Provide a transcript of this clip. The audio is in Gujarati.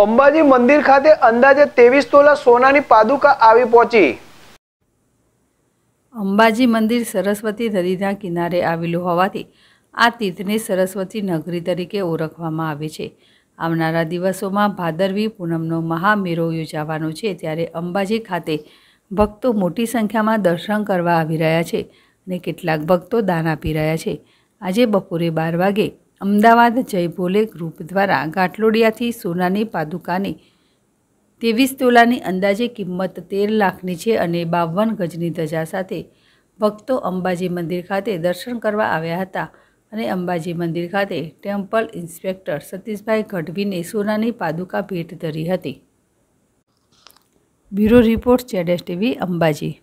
અંબાજી મંદિર ખાતે અંદાજે ત્રેવીસ તોલા સોનાની પાદુકા આવી પહોંચી અંબાજી મંદિર સરસ્વતી નદીના કિનારે આવેલું હોવાથી આ તીર્થને સરસ્વતી નગરી તરીકે ઓળખવામાં આવે છે આવનારા દિવસોમાં ભાદરવી પૂનમનો મહામેરો યોજાવાનો છે ત્યારે અંબાજી ખાતે ભક્તો મોટી સંખ્યામાં દર્શન કરવા આવી રહ્યા છે અને કેટલાક ભક્તો દાન આપી રહ્યા છે આજે બપોરે બાર વાગે અમદાવાદ જય ભોલે ગ્રુપ દ્વારા ગાંઠલોડિયાથી સોનાની પાદુકાની ત્રેવીસ તોલાની અંદાજે કિંમત તેર લાખની છે અને બાવન ગજની ધજા સાથે ભક્તો અંબાજી મંદિર ખાતે દર્શન કરવા આવ્યા હતા અને અંબાજી મંદિર ખાતે ટેમ્પલ ઇન્સ્પેક્ટર સતીશભાઈ ગઢવીને સોનાની પાદુકા ભેટ ધરી હતી બ્યુરો રિપોર્ટ ચેડેસ ટીવી અંબાજી